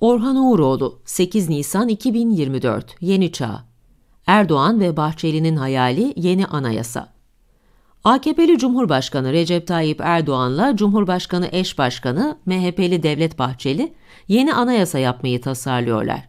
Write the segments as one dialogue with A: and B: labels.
A: Orhan Uğuroğlu 8 Nisan 2024 Yeni Çağ Erdoğan ve Bahçeli'nin hayali yeni anayasa AKP'li Cumhurbaşkanı Recep Tayyip Erdoğan'la Cumhurbaşkanı eş başkanı MHP'li Devlet Bahçeli yeni anayasa yapmayı tasarlıyorlar.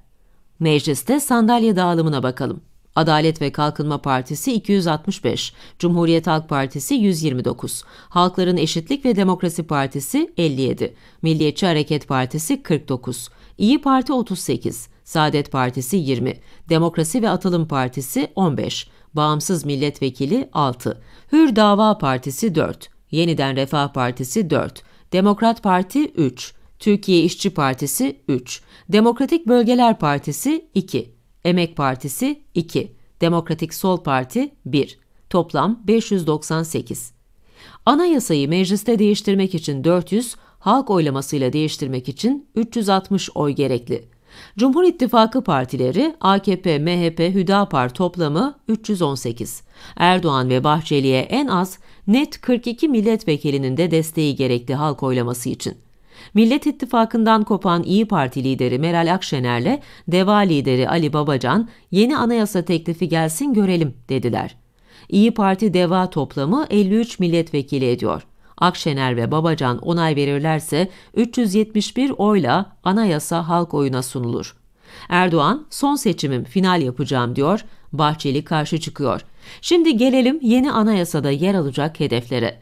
A: Mecliste sandalye dağılımına bakalım. Adalet ve Kalkınma Partisi 265, Cumhuriyet Halk Partisi 129, Halkların Eşitlik ve Demokrasi Partisi 57, Milliyetçi Hareket Partisi 49, İyi Parti 38, Saadet Partisi 20, Demokrasi ve Atılım Partisi 15, Bağımsız Milletvekili 6, Hür Dava Partisi 4, Yeniden Refah Partisi 4, Demokrat Parti 3, Türkiye İşçi Partisi 3, Demokratik Bölgeler Partisi 2, Emek Partisi 2, Demokratik Sol Parti 1. Toplam 598. Anayasayı mecliste değiştirmek için 400, halk oylamasıyla değiştirmek için 360 oy gerekli. Cumhur İttifakı partileri AKP, MHP, Hüdapar toplamı 318. Erdoğan ve Bahçeli'ye en az net 42 milletvekilinin de desteği gerekli halk oylaması için. Millet İttifakı'ndan kopan İyi Parti lideri Meral Akşener'le DEVA lideri Ali Babacan yeni anayasa teklifi gelsin görelim dediler. İyi Parti DEVA toplamı 53 milletvekili ediyor. Akşener ve Babacan onay verirlerse 371 oyla anayasa halk oyuna sunulur. Erdoğan son seçimim final yapacağım diyor. Bahçeli karşı çıkıyor. Şimdi gelelim yeni anayasada yer alacak hedeflere.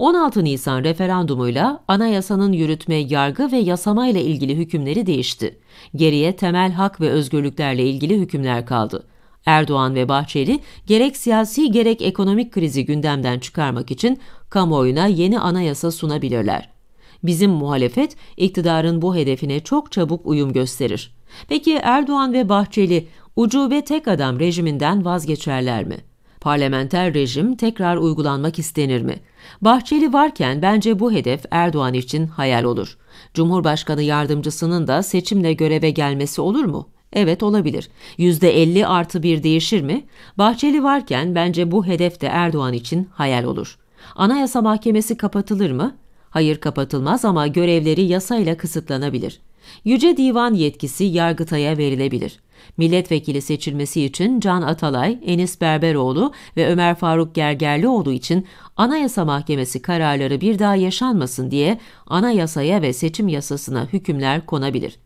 A: 16 Nisan referandumuyla anayasanın yürütme, yargı ve yasama ile ilgili hükümleri değişti. Geriye temel hak ve özgürlüklerle ilgili hükümler kaldı. Erdoğan ve Bahçeli gerek siyasi gerek ekonomik krizi gündemden çıkarmak için kamuoyuna yeni anayasa sunabilirler. Bizim muhalefet iktidarın bu hedefine çok çabuk uyum gösterir. Peki Erdoğan ve Bahçeli ucube tek adam rejiminden vazgeçerler mi?'' Parlamenter rejim tekrar uygulanmak istenir mi? Bahçeli varken bence bu hedef Erdoğan için hayal olur. Cumhurbaşkanı yardımcısının da seçimle göreve gelmesi olur mu? Evet olabilir. %50 artı bir değişir mi? Bahçeli varken bence bu hedef de Erdoğan için hayal olur. Anayasa Mahkemesi kapatılır mı? Hayır kapatılmaz ama görevleri yasayla kısıtlanabilir. Yüce Divan yetkisi Yargıtay'a verilebilir. Milletvekili seçilmesi için Can Atalay, Enis Berberoğlu ve Ömer Faruk Gergerlioğlu için Anayasa Mahkemesi kararları bir daha yaşanmasın diye anayasaya ve seçim yasasına hükümler konabilir.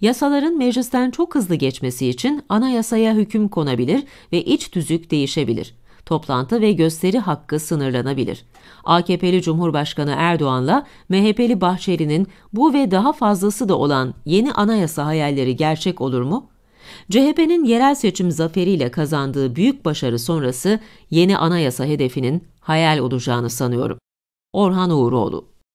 A: Yasaların meclisten çok hızlı geçmesi için anayasaya hüküm konabilir ve iç tüzük değişebilir toplantı ve gösteri hakkı sınırlanabilir. AKP'li Cumhurbaşkanı Erdoğan'la MHP'li Bahçeli'nin bu ve daha fazlası da olan yeni anayasa hayalleri gerçek olur mu? CHP'nin yerel seçim zaferiyle kazandığı büyük başarı sonrası yeni anayasa hedefinin hayal olacağını sanıyorum. Orhan Uğuroğlu